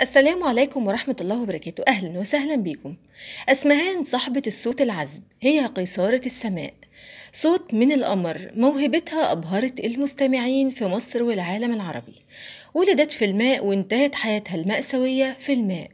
السلام عليكم ورحمة الله وبركاته أهلا وسهلا بكم أسمهان صاحبة الصوت العذب هي قيصارة السماء صوت من القمر موهبتها أبهرت المستمعين في مصر والعالم العربي ولدت في الماء وانتهت حياتها المأساوية في الماء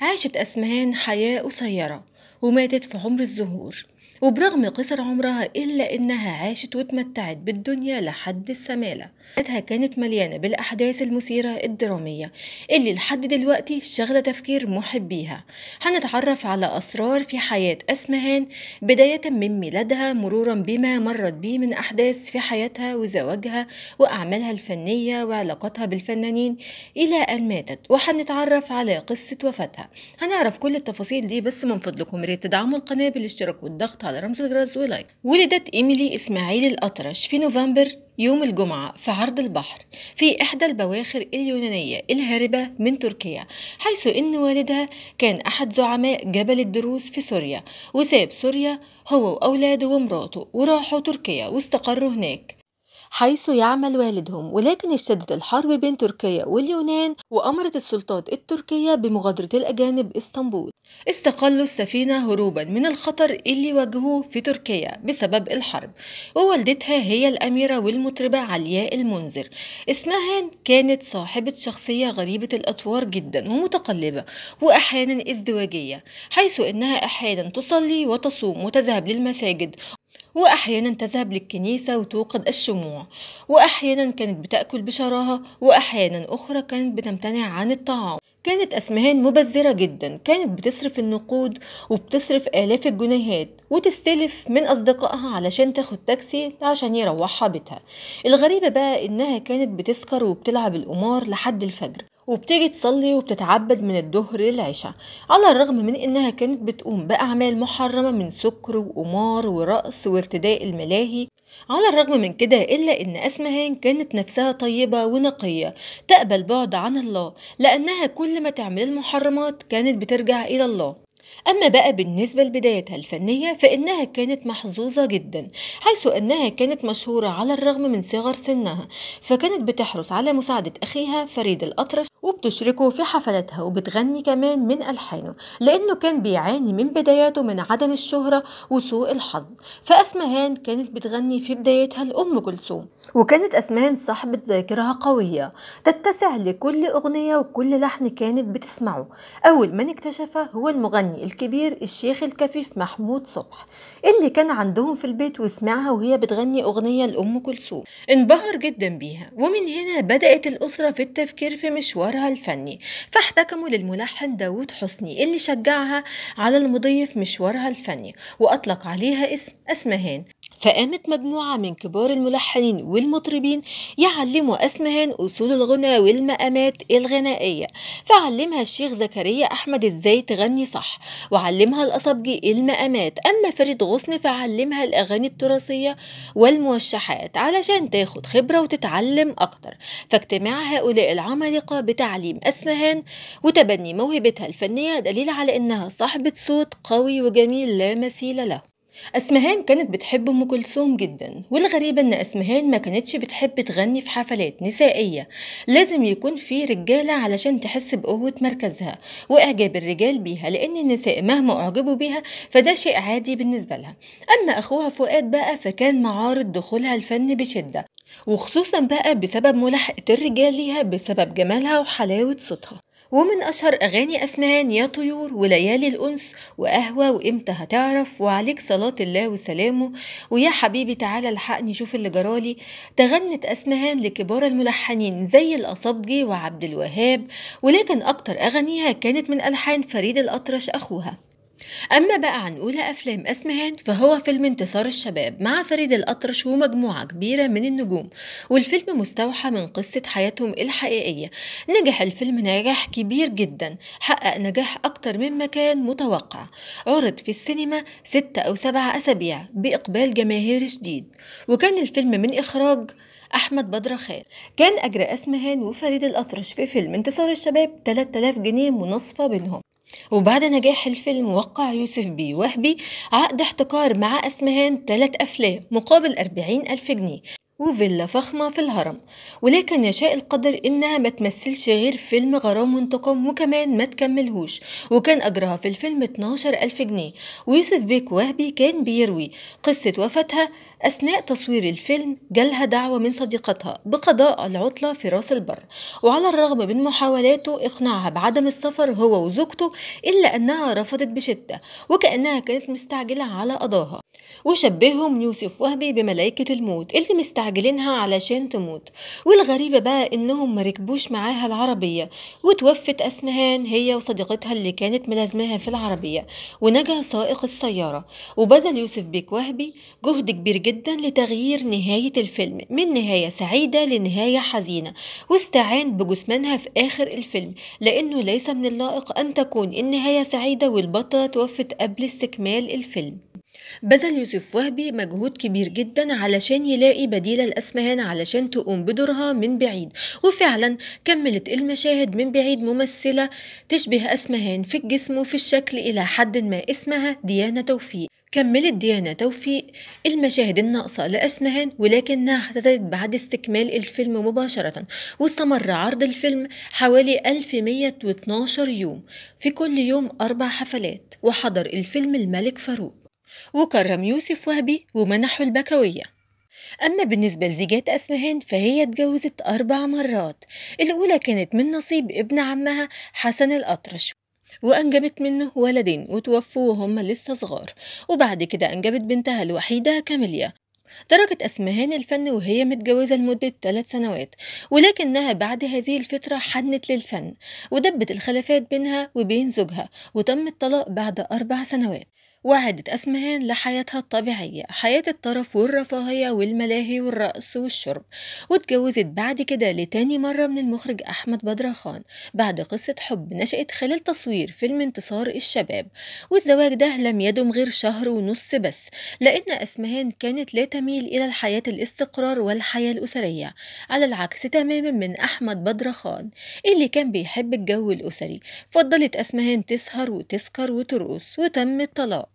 عاشت أسمهان حياة قصيرة وماتت في عمر الزهور وبرغم قصر عمرها إلا إنها عاشت وتمتعت بالدنيا لحد السمالة حياتها كانت مليانة بالأحداث المثيرة الدرامية اللي لحد دلوقتي شغلة تفكير محبيها هنتعرف على أسرار في حياة أسمهان بداية من ميلادها مرورا بما مرت بيه من أحداث في حياتها وزواجها وأعمالها الفنية وعلاقتها بالفنانين إلى أن ماتت وهنتعرف على قصة وفاتها هنعرف كل التفاصيل دي بس من فضلكم ريت تدعموا القناة بالاشتراك والضغط على رمز الجرس ولايك ولدت إيميلي إسماعيل الأطرش في نوفمبر يوم الجمعة في عرض البحر في إحدى البواخر اليونانية الهاربة من تركيا حيث إن والدها كان أحد زعماء جبل الدروز في سوريا وساب سوريا هو وأولاده ومراته وراحوا تركيا واستقروا هناك حيث يعمل والدهم ولكن اشتدت الحرب بين تركيا واليونان وأمرت السلطات التركية بمغادرة الأجانب اسطنبول استقلوا السفينة هروبا من الخطر اللي واجهوه في تركيا بسبب الحرب ووالدتها هي الأميرة والمطربة علياء المنذر اسمها كانت صاحبة شخصية غريبة الأطوار جدا ومتقلبة وأحيانا ازدواجية حيث أنها أحيانا تصلي وتصوم وتذهب للمساجد وأحيانا تذهب للكنيسة وتوقد الشموع وأحيانا كانت بتأكل بشراهة وأحيانا أخرى كانت بتمتنع عن الطعام كانت أسمهان مبذرة جدا كانت بتصرف النقود وبتصرف آلاف الجنيهات وتستلف من أصدقائها علشان تاخد تاكسي عشان يروحها بيتها الغريبة بقى إنها كانت بتسكر وبتلعب القمار لحد الفجر وبتيجي تصلي وبتتعبد من الظهر للعشاء على الرغم من انها كانت بتقوم باعمال محرمه من سكر وقمار ورقص وارتداء الملاهي على الرغم من كده إلا إن أسمهان كانت نفسها طيبة ونقية تقبل بعد عن الله لأنها كل ما تعمل المحرمات كانت بترجع إلى الله أما بقى بالنسبة لبدايتها الفنية فإنها كانت محظوظة جدا حيث أنها كانت مشهورة على الرغم من صغر سنها فكانت بتحرص على مساعدة أخيها فريد الأطرش وبتشركه في حفلاتها وبتغني كمان من ألحانه لأنه كان بيعاني من بداياته من عدم الشهرة وسوء الحظ فأسمهان كانت بتغني في بدايتها لأم كلثوم وكانت أسمهان صاحبة ذاكرة قوية تتسع لكل أغنية وكل لحن كانت بتسمعه أول من اكتشفه هو المغني الكبير الشيخ الكفيف محمود صبح اللي كان عندهم في البيت وسمعها وهي بتغني أغنية لأم كلثوم انبهر جدا بيها ومن هنا بدأت الأسرة في التفكير في مشوار مظهرها الفني فاحتكموا للملحن داود حسني اللي شجعها على المضي في مشوارها الفني وأطلق عليها اسم أسمهان فقامت مجموعة من كبار الملحنين والمطربين يعلموا أسمهان أصول الغنى والمقامات الغنائية فعلمها الشيخ زكريا أحمد إزاي تغني صح وعلمها الأصبجي المقامات أما فريد غصن فعلمها الأغاني التراثية والموشحات علشان تاخد خبرة وتتعلم أكتر فاجتماع هؤلاء العمالقة بتعليم أسمهان وتبني موهبتها الفنية دليل على إنها صاحبة صوت قوي وجميل لا مثيل له أسمهان كانت بتحب أم كلثوم جدا والغريبة إن أسمهان ما كانتش بتحب تغني في حفلات نسائية لازم يكون في رجالة علشان تحس بقوة مركزها وإعجاب الرجال بيها لأن النساء مهما أعجبوا بيها فده شيء عادي بالنسبة لها أما أخوها فؤاد بقى فكان معارض دخولها الفن بشدة وخصوصا بقى بسبب ملاحقة الرجال ليها بسبب جمالها وحلاوة صوتها ومن أشهر أغاني أسمهان يا طيور وليالي الأنس وقهوة وإمتى هتعرف وعليك صلاة الله وسلامه ويا حبيبي تعالى الحقني شوف اللي جرالي تغنت أسمهان لكبار الملحنين زي الأصبجي وعبد الوهاب ولكن أكتر أغانيها كانت من ألحان فريد الأطرش أخوها أما بقى عن أولى أفلام أسمهان فهو فيلم انتصار الشباب مع فريد الأطرش ومجموعة كبيرة من النجوم والفيلم مستوحى من قصة حياتهم الحقيقية نجح الفيلم نجاح كبير جدا حقق نجاح أكتر مما كان متوقع عرض في السينما ستة أو سبعة أسابيع بإقبال جماهير شديد وكان الفيلم من إخراج أحمد بدر خان كان أجر أسمهان وفريد الأطرش في فيلم انتصار الشباب 3000 جنيه منصفة بينهم وبعد نجاح الفيلم وقع يوسف بي وهبي عقد احتكار مع أسمهان ثلاث أفلام مقابل 40 ألف جنيه وفيلا فخمة في الهرم ولكن يشاء القدر إنها ما تمثلش غير فيلم غرام وانتقام وكمان ما تكملهوش وكان أجرها في الفيلم 12 ألف جنيه ويوسف بيك وهبي كان بيروي قصة وفاتها أثناء تصوير الفيلم جالها دعوة من صديقتها بقضاء العطلة في راس البر وعلى الرغم من محاولاته إقناعها بعدم السفر هو وزوجته إلا أنها رفضت بشدة وكأنها كانت مستعجلة على قضاها وشبههم يوسف وهبي بملائكة الموت اللي مستعجلينها علشان تموت والغريبة بقى إنهم مركبوش معاها العربية وتوفت أسمهان هي وصديقتها اللي كانت ملازماها في العربية ونجا سائق السيارة وبذل يوسف بيك وهبي جهد كبير جدا لتغيير نهاية الفيلم من نهاية سعيدة لنهاية حزينة واستعان بجثمانها في آخر الفيلم لأنه ليس من اللائق أن تكون النهاية سعيدة والبطلة توفت قبل استكمال الفيلم بذل يوسف وهبي مجهود كبير جدا علشان يلاقي بديلة لأسمهان علشان تقوم بدورها من بعيد وفعلا كملت المشاهد من بعيد ممثلة تشبه أسمهان في الجسم وفي الشكل إلى حد ما اسمها ديانة توفيق كملت ديانة توفيق المشاهد الناقصة لأسمهان ولكنها اعتزلت بعد استكمال الفيلم مباشرة واستمر عرض الفيلم حوالي 1112 يوم في كل يوم أربع حفلات وحضر الفيلم الملك فاروق وكرم يوسف وهبي ومنحه البكوية أما بالنسبة لزيجات أسمهان فهي اتجوزت أربع مرات الأولى كانت من نصيب ابن عمها حسن الأطرش وأنجبت منه ولدين وتوفوا وهم لسه صغار وبعد كده أنجبت بنتها الوحيدة كاميليا تركت أسمهان الفن وهي متجوزة لمدة ثلاث سنوات ولكنها بعد هذه الفترة حنت للفن ودبت الخلافات بينها وبين زوجها وتم الطلاق بعد أربع سنوات وعادت أسمهان لحياتها الطبيعية حياة الطرف والرفاهية والملاهي والرقص والشرب واتجوزت بعد كده لتاني مرة من المخرج أحمد بدرخان بعد قصة حب نشأت خلال تصوير فيلم انتصار الشباب والزواج ده لم يدم غير شهر ونص بس لأن أسمهان كانت لا تميل إلى الحياة الاستقرار والحياة الأسرية على العكس تماما من أحمد بدرخان اللي كان بيحب الجو الأسري فضلت أسمهان تسهر وتسكر وترقص وتم الطلاق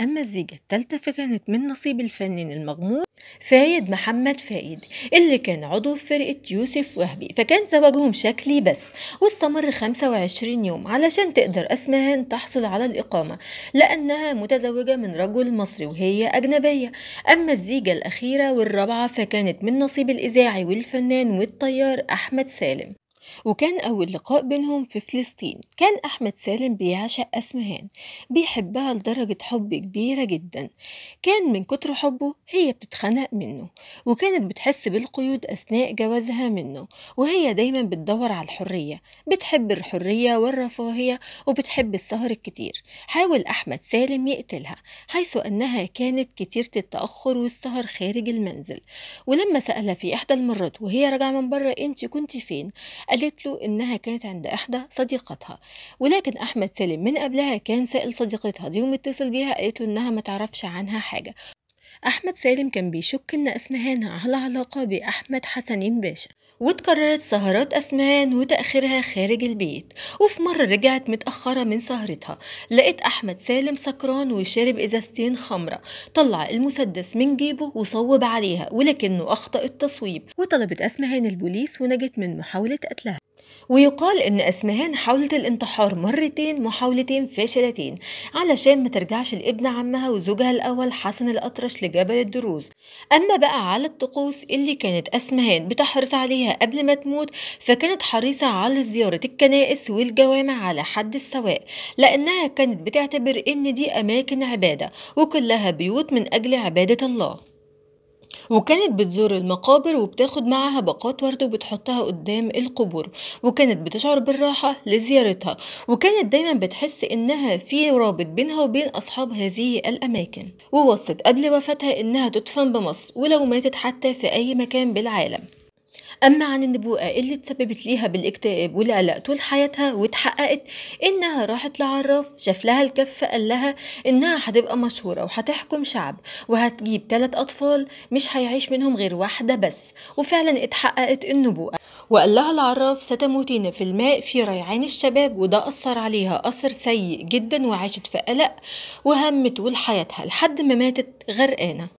أما الزيجة التالتة فكانت من نصيب الفنان المغمور فايد محمد فايد اللي كان عضو في فرقة يوسف وهبي فكان زواجهم شكلي بس واستمر 25 يوم علشان تقدر أسمهان تحصل على الإقامة لأنها متزوجة من رجل مصري وهي أجنبية أما الزيجة الأخيرة والرابعة فكانت من نصيب الإذاعي والفنان والطيار أحمد سالم وكان أول لقاء بينهم في فلسطين كان أحمد سالم بيعشق أسمهان بيحبها لدرجة حب كبيرة جدا كان من كتر حبه هي بتتخنق منه وكانت بتحس بالقيود أثناء جوازها منه وهي دايما بتدور على الحرية بتحب الحرية والرفاهية وبتحب السهر الكتير حاول أحمد سالم يقتلها حيث أنها كانت كتيرة التأخر والسهر خارج المنزل ولما سألها في إحدى المرات وهي راجعة من بره أنت كنت فين قالت له إنها كانت عند إحدى صديقتها ولكن أحمد سالم من قبلها كان سائل صديقتها دي ومتصل بيها قالت له إنها ما تعرفش عنها حاجة أحمد سالم كان بيشك إن اسمهان على علاقة بأحمد حسنين باشا واتكررت سهرات أسمان وتأخيرها خارج البيت وفي مرة رجعت متأخرة من سهرتها لقيت أحمد سالم سكران وشارب إزازتين خمرة طلع المسدس من جيبه وصوب عليها ولكنه أخطأ التصويب وطلبت أسمهان البوليس ونجت من محاولة قتلها ويقال إن أسمهان حاولت الانتحار مرتين محاولتين فاشلتين علشان ما ترجعش لابن عمها وزوجها الأول حسن الأطرش لجبل الدروز أما بقى على الطقوس اللي كانت أسمهان بتحرص عليها قبل ما تموت فكانت حريصة على زيارة الكنائس والجوامع على حد السواء لأنها كانت بتعتبر إن دي أماكن عبادة وكلها بيوت من أجل عبادة الله وكانت بتزور المقابر وبتاخد معها باقات ورد وبتحطها قدام القبور وكانت بتشعر بالراحة لزيارتها وكانت دايما بتحس انها في رابط بينها وبين اصحاب هذه الاماكن ووصت قبل وفاتها انها تدفن بمصر ولو ماتت حتى في اي مكان بالعالم أما عن النبوءة اللي تسببت ليها بالاكتئاب والقلق طول حياتها واتحققت إنها راحت لعراف شاف لها الكف قال لها إنها هتبقى مشهورة وهتحكم شعب وهتجيب تلات أطفال مش هيعيش منهم غير واحدة بس وفعلا اتحققت النبوءة وقال لها العراف ستموتين في الماء في ريعان الشباب وده أثر عليها أثر سيء جدا وعاشت في قلق وهم طول حياتها لحد ما ماتت غرقانة